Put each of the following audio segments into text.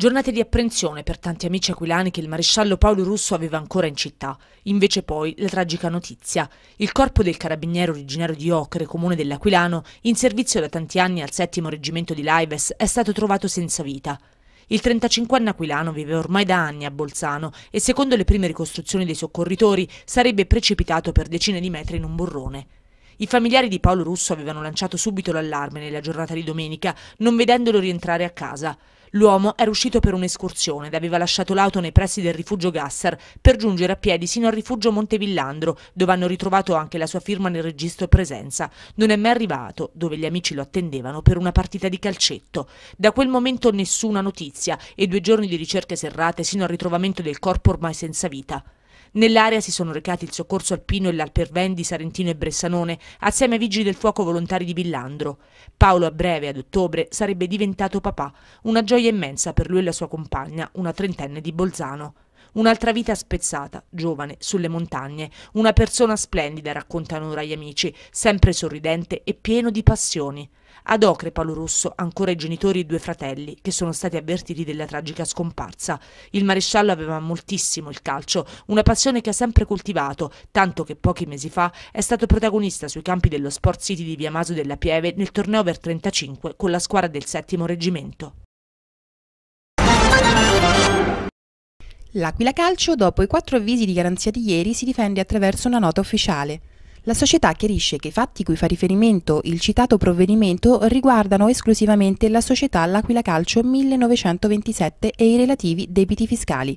Giornate di apprensione per tanti amici aquilani che il maresciallo Paolo Russo aveva ancora in città. Invece poi la tragica notizia. Il corpo del carabiniere originario di Ocre, comune dell'Aquilano, in servizio da tanti anni al settimo reggimento di Lives, è stato trovato senza vita. Il 35enne aquilano vive ormai da anni a Bolzano e secondo le prime ricostruzioni dei soccorritori sarebbe precipitato per decine di metri in un burrone. I familiari di Paolo Russo avevano lanciato subito l'allarme nella giornata di domenica, non vedendolo rientrare a casa. L'uomo era uscito per un'escursione ed aveva lasciato l'auto nei pressi del rifugio Gassar per giungere a piedi sino al rifugio Montevillandro, dove hanno ritrovato anche la sua firma nel registro presenza. Non è mai arrivato, dove gli amici lo attendevano per una partita di calcetto. Da quel momento nessuna notizia e due giorni di ricerche serrate sino al ritrovamento del corpo ormai senza vita. Nell'area si sono recati il soccorso alpino e l'Alpervendi, Sarentino e Bressanone, assieme ai vigili del fuoco volontari di Villandro. Paolo a breve, ad ottobre, sarebbe diventato papà, una gioia immensa per lui e la sua compagna, una trentenne di Bolzano. Un'altra vita spezzata, giovane, sulle montagne. Una persona splendida, raccontano ora gli amici, sempre sorridente e pieno di passioni. Ad Ocre Russo, ancora i genitori e i due fratelli, che sono stati avvertiti della tragica scomparsa. Il maresciallo aveva moltissimo il calcio, una passione che ha sempre coltivato, tanto che pochi mesi fa è stato protagonista sui campi dello Sport City di Viamaso della Pieve nel torneo over 35 con la squadra del settimo reggimento. L'Aquila Calcio, dopo i quattro avvisi di garanzia di ieri, si difende attraverso una nota ufficiale. La società chiarisce che i fatti cui fa riferimento il citato provvedimento riguardano esclusivamente la società L'Aquila Calcio 1927 e i relativi debiti fiscali.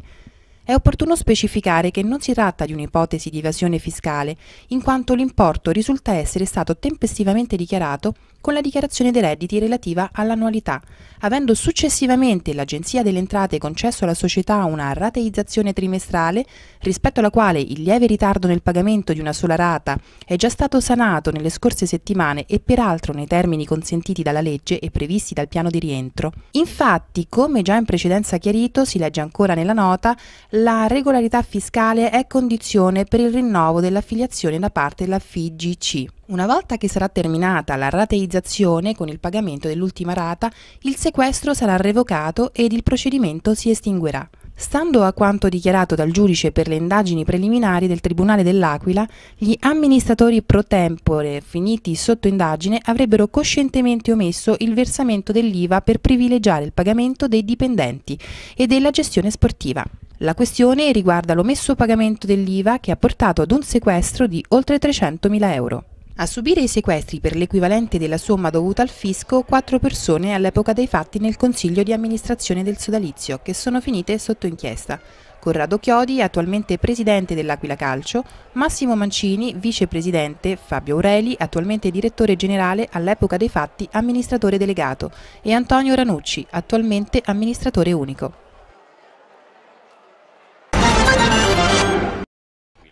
È opportuno specificare che non si tratta di un'ipotesi di evasione fiscale, in quanto l'importo risulta essere stato tempestivamente dichiarato con la dichiarazione dei redditi relativa all'annualità, avendo successivamente l'Agenzia delle Entrate concesso alla società una rateizzazione trimestrale, rispetto alla quale il lieve ritardo nel pagamento di una sola rata è già stato sanato nelle scorse settimane e peraltro nei termini consentiti dalla legge e previsti dal piano di rientro. Infatti, come già in precedenza chiarito, si legge ancora nella nota, la regolarità fiscale è condizione per il rinnovo dell'affiliazione da parte della FIGC. Una volta che sarà terminata la rateizzazione con il pagamento dell'ultima rata, il sequestro sarà revocato ed il procedimento si estinguerà. Stando a quanto dichiarato dal giudice per le indagini preliminari del Tribunale dell'Aquila, gli amministratori pro tempore finiti sotto indagine avrebbero coscientemente omesso il versamento dell'IVA per privilegiare il pagamento dei dipendenti e della gestione sportiva. La questione riguarda l'omesso pagamento dell'IVA che ha portato ad un sequestro di oltre 300.000 euro. A subire i sequestri per l'equivalente della somma dovuta al fisco quattro persone all'epoca dei fatti nel Consiglio di amministrazione del sodalizio, che sono finite sotto inchiesta. Corrado Chiodi, attualmente presidente dell'Aquila Calcio, Massimo Mancini, vicepresidente, Fabio Aureli, attualmente direttore generale, all'epoca dei fatti amministratore delegato, e Antonio Ranucci, attualmente amministratore unico.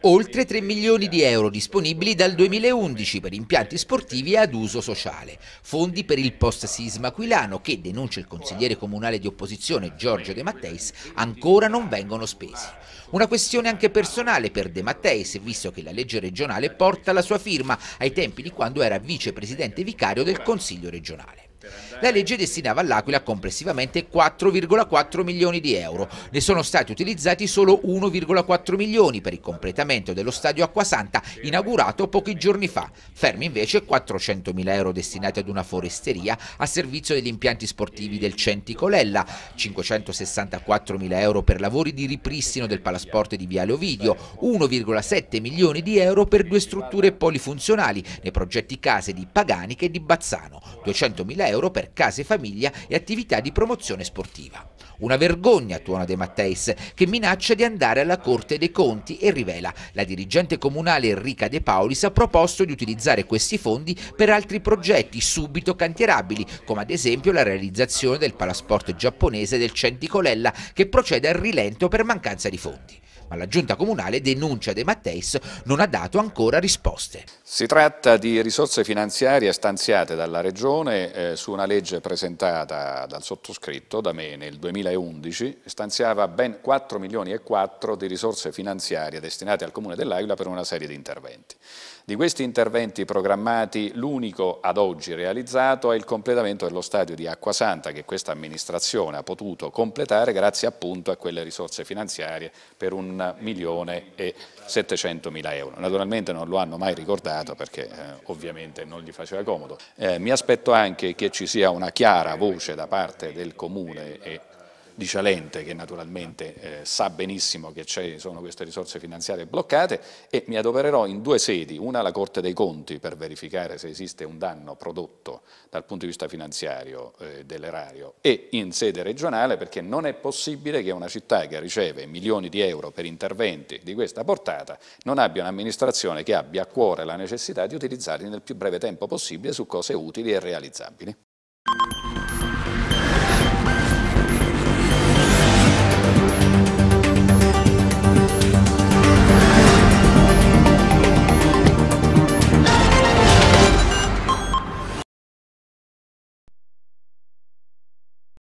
oltre 3 milioni di euro disponibili dal 2011 per impianti sportivi ad uso sociale, fondi per il post-sisma aquilano che, denuncia il consigliere comunale di opposizione Giorgio De Matteis, ancora non vengono spesi. Una questione anche personale per De Matteis, visto che la legge regionale porta la sua firma ai tempi di quando era vicepresidente vicario del Consiglio regionale. La legge destinava all'Aquila complessivamente 4,4 milioni di euro. Ne sono stati utilizzati solo 1,4 milioni per il completamento dello stadio Acquasanta inaugurato pochi giorni fa. Fermi invece 400 mila euro destinati ad una foresteria a servizio degli impianti sportivi del Centicolella, 564 mila euro per lavori di ripristino del palasport di Viale Ovidio, 1,7 milioni di euro per due strutture polifunzionali nei progetti case di Pagani e di Bazzano, 200 mila euro euro per case famiglia e attività di promozione sportiva. Una vergogna, tuona De Matteis, che minaccia di andare alla Corte dei Conti e rivela la dirigente comunale Enrica De Paulis ha proposto di utilizzare questi fondi per altri progetti subito cantierabili, come ad esempio la realizzazione del palasport giapponese del Centicolella che procede al rilento per mancanza di fondi ma la giunta comunale denuncia De Matteis non ha dato ancora risposte. Si tratta di risorse finanziarie stanziate dalla Regione eh, su una legge presentata dal sottoscritto da me nel 2011, stanziava ben 4 milioni e 4 di risorse finanziarie destinate al Comune dell'Aquila per una serie di interventi. Di questi interventi programmati l'unico ad oggi realizzato è il completamento dello stadio di Acquasanta che questa amministrazione ha potuto completare grazie appunto a quelle risorse finanziarie per un 1 milione e 700 mila euro. Naturalmente non lo hanno mai ricordato perché eh, ovviamente non gli faceva comodo. Eh, mi aspetto anche che ci sia una chiara voce da parte del Comune e di Cialente che naturalmente eh, sa benissimo che ci sono queste risorse finanziarie bloccate e mi adopererò in due sedi, una alla Corte dei Conti per verificare se esiste un danno prodotto dal punto di vista finanziario eh, dell'erario e in sede regionale perché non è possibile che una città che riceve milioni di euro per interventi di questa portata non abbia un'amministrazione che abbia a cuore la necessità di utilizzarli nel più breve tempo possibile su cose utili e realizzabili.